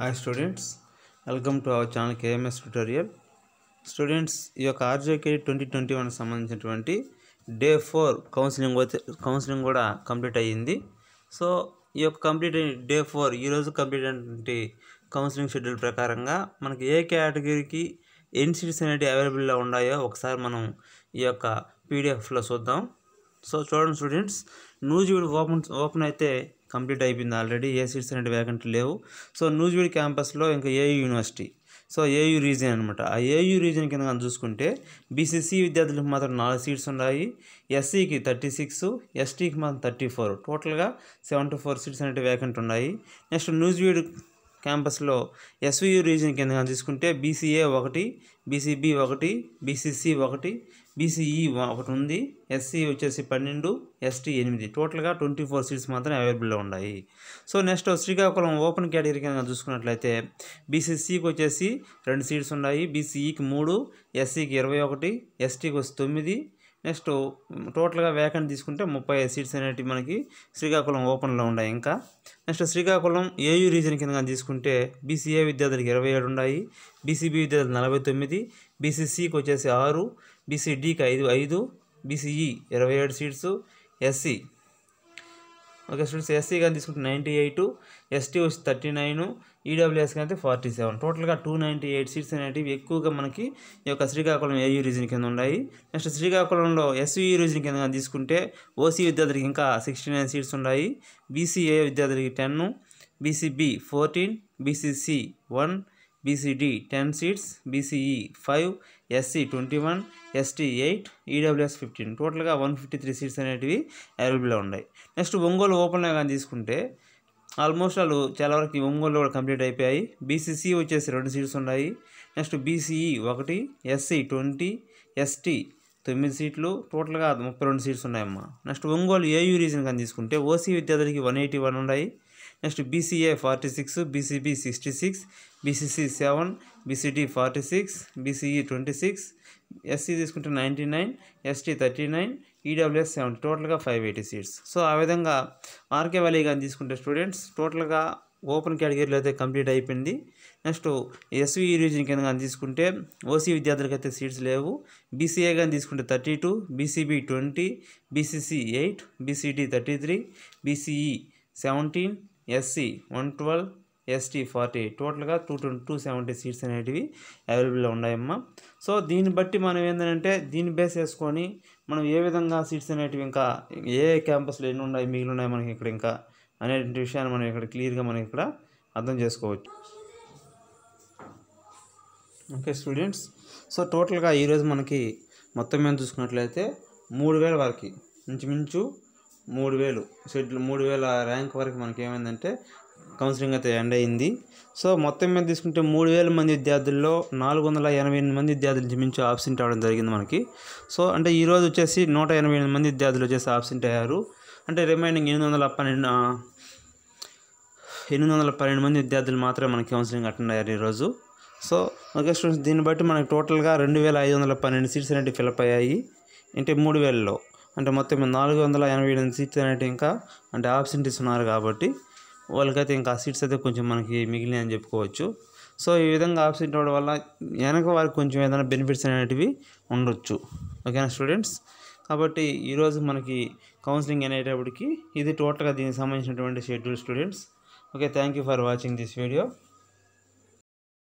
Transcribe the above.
hi students welcome to our channel KMS tutorial students ఈ యొక్క RJK twenty twenty one సంబంధించినటువంటి day four counselling counselling కూడా complete అయ్యింది so ఈ యొక్క కంప్లీట్ అయిన డే ఫోర్ ఈరోజు కంప్లీట్ అయినటువంటి కౌన్సిలింగ్ షెడ్యూల్ ప్రకారంగా మనకి ఏ కేటగిరీకి ఎన్సీటీస్ అనేవి అవైలబుల్లో ఉన్నాయో ఒకసారి మనం ఈ యొక్క పీడిఎఫ్లో చూద్దాం సో చూడండి స్టూడెంట్స్ నూజివీడ్ ఓపెన్ ఓపెన్ అయితే కంప్లీట్ అయిపోయింది ఆల్రెడీ ఏ సీట్స్ అనేవి వేకెంట్లు లేవు సో నూజివీడ్ క్యాంపస్లో ఇంకా AU university so AU region అనమాట ఆ ఏయూ రీజన్ కింద చూసుకుంటే బీసీసీ విద్యార్థులకు మాత్రం నాలుగు సీట్స్ ఉన్నాయి ఎస్సీకి థర్టీ సిక్స్ ఎస్టీకి మాత్రం థర్టీ ఫోర్ టోటల్గా సెవెంటీ ఫోర్ సీట్స్ అనేవి వేకెంట్ ఉన్నాయి నెక్స్ట్ న్యూజివీడ్ క్యాంపస్లో ఎస్వియూ రీజన్ కింద తీసుకుంటే బీసీఏ ఒకటి బీసీబీ ఒకటి బీసీసీ ఒకటి బీసీఈ ఒకటి ఉంది ఎస్సీ వచ్చేసి పన్నెండు ఎస్టీ ఎనిమిది టోటల్గా ట్వంటీ ఫోర్ సీట్స్ మాత్రం అవైలబుల్లో ఉన్నాయి so next Srikakulam open category కింద చూసుకున్నట్లయితే బీసీసీకి వచ్చేసి రెండు సీట్స్ ఉన్నాయి బీసీఈకి మూడు ఎస్సీకి ఇరవై ఒకటి ఎస్టీకి వచ్చి తొమ్మిది నెక్స్ట్ టోటల్గా వేకెంట్ తీసుకుంటే ముప్పై ఐదు సీట్స్ అనేవి మనకి శ్రీకాకుళం ఓపెన్లో ఉన్నాయి ఇంకా నెక్స్ట్ శ్రీకాకుళం ఏయూ రీజన్ కింద తీసుకుంటే బీసీఏ విద్యార్థులకు ఇరవై ఏడు ఉన్నాయి బీసీబీ విద్యార్థులు నలభై తొమ్మిది బీసీసీకి వచ్చేసి ఆరు బీసీడీకి ఐదు ఐదు బీసీఈ ఇరవై ఏడు seats SC okay students SC కానీ తీసుకుంటే నైంటీ ఎయిట్ ఎస్టీ వచ్చి థర్టీ నైన్ ఈడబ్ల్యూఎస్ అయితే ఫార్టీ సెవెన్ టోటల్గా టూ నైంటీ ఎయిట్ సీట్స్ అనేటివి ఎక్కువగా మనకి ఈ యొక్క శ్రీకాకుళం ఏయూ రీజన్ కింద ఉన్నాయి నెక్స్ట్ శ్రీకాకుళంలో ఎస్యూఈ రీజన్ e కింద తీసుకుంటే ఓసీ విద్యార్థులకి ఇంకా సిక్స్టీ నైన్ సీట్స్ ఉన్నాయి బీసీఏ విద్యార్థులకి ten BCB fourteen BCC one BCD ten seats BCE five SC twenty one ST eight EWS fifteen టోటల్గా వన్ ఫిఫ్టీ త్రీ సీట్స్ అనేటివి అవైలబుల్లో ఉన్నాయి నెక్స్ట్ ఒంగోలు ఓపెన్లో కానీ తీసుకుంటే ఆల్మోస్ట్ వాళ్ళు చాలా వరకు ఒంగోలు కూడా కంప్లీట్ అయిపోయాయి బీసీసీ వచ్చేసి రెండు సీట్స్ ఉన్నాయి నెక్స్ట్ బీసీఈ ఒకటి ఎస్సీ ట్వంటీ ఎస్టీ తొమ్మిది సీట్లు టోటల్గా ముప్పై రెండు సీట్స్ ఉన్నాయమ్మా నెక్స్ట్ ఒంగోలు ఏయూ రీజన్ కానీ తీసుకుంటే ఓసీ విద్యార్థులకి వన్ ఎయిటీ వన్ ఉన్నాయి next BCA forty six BCB sixty six BCC seven BCD forty six BCE twenty six SC తీసుకుంటే ninety nine ST thirty nine EWS seven టోటల్గా five eighty seats so ఆ విధంగా RK valley కానీ తీసుకుంటే students టోటల్గా open కేటగిరీలో అయితే complete అయిపోయింది నెక్స్ట్ ఎస్వీ రీజన్ కింద కానీ తీసుకుంటే ఓసీ విద్యార్థులకు అయితే సీట్స్ లేవు బీసీఏ కానీ తీసుకుంటే thirty two BCB twenty BCC eight BCD thirty three BCE seventeen SC one twelve ST forty టోటల్గా two twenty two seventy seats అనేటివి అవైలబుల్లో ఉన్నాయమ్మా సో దీన్ని బట్టి మనం ఏంటంటే దీన్ని బేస్ చేసుకొని మనం ఏ విధంగా సీట్స్ అనేటివి ఇంకా ఏ క్యాంపస్లో ఎన్ని ఉన్నాయి మిగిలి ఉన్నాయి మనకి ఇక్కడ ఇంకా అనేటువంటి విషయాన్ని మనం ఇక్కడ క్లియర్గా మనం ఇక్కడ అర్థం చేసుకోవచ్చు ఓకే స్టూడెంట్స్ సో టోటల్గా ఈరోజు మనకి మొత్తం మీద చూసుకున్నట్లయితే మూడు వేల వరకు ఇంచుమించు మూడు వేలు షెడ్యూల్ మూడు వేల ర్యాంక్ వరకు మనకి ఏమైందంటే కౌన్సిలింగ్ అయితే ఎండ్ అయింది సో మొత్తం మీద తీసుకుంటే మూడు వేల మంది విద్యార్థుల్లో నాలుగు వందల ఎనభై ఎనిమిది మంది విద్యార్థులు మించి ఆబ్సెంట్ అవ్వడం జరిగింది మనకి సో అంటే ఈరోజు వచ్చేసి నూట ఎనభై ఎనిమిది మంది విద్యార్థులు వచ్చేసి ఆబ్సెంట్ అయ్యారు అంటే రిమైనింగ్ ఎనిమిది వందల పన్నెండు ఎనిమిది వందల పన్నెండు మంది విద్యార్థులు మాత్రమే మనకి కౌన్సిలింగ్ అటెండ్ అయ్యారు ఈరోజు సో ఓకే స్టూడెంట్స్ దీన్ని బట్టి మనకి టోటల్గా రెండు వేల ఐదు వందల పన్నెండు సీట్స్ అనేవి ఫిలప్ అయ్యాయి అంటే మూడు వేలలో అంటే మొత్తం నాలుగు వందల ఎనభై ఎనిమిది సీట్స్ అనేవి ఇంకా అంటే ఆబ్సెంటీస్ ఉన్నారు కాబట్టి వాళ్ళకైతే ఇంకా సీట్స్ అయితే కొంచెం మనకి మిగిలినాయి అని చెప్పుకోవచ్చు సో ఈ విధంగా ఆబ్సెంట్ అవ్వడం వల్ల వెనక వారికి కొంచెం ఏదైనా బెనిఫిట్స్ అనేటివి ఉండొచ్చు ఓకేనా స్టూడెంట్స్ కాబట్టి ఈరోజు మనకి కౌన్సిలింగ్ అనేటప్పటికి ఇది టోటల్గా దీనికి సంబంధించినటువంటి schedule students okay thank you for watching this video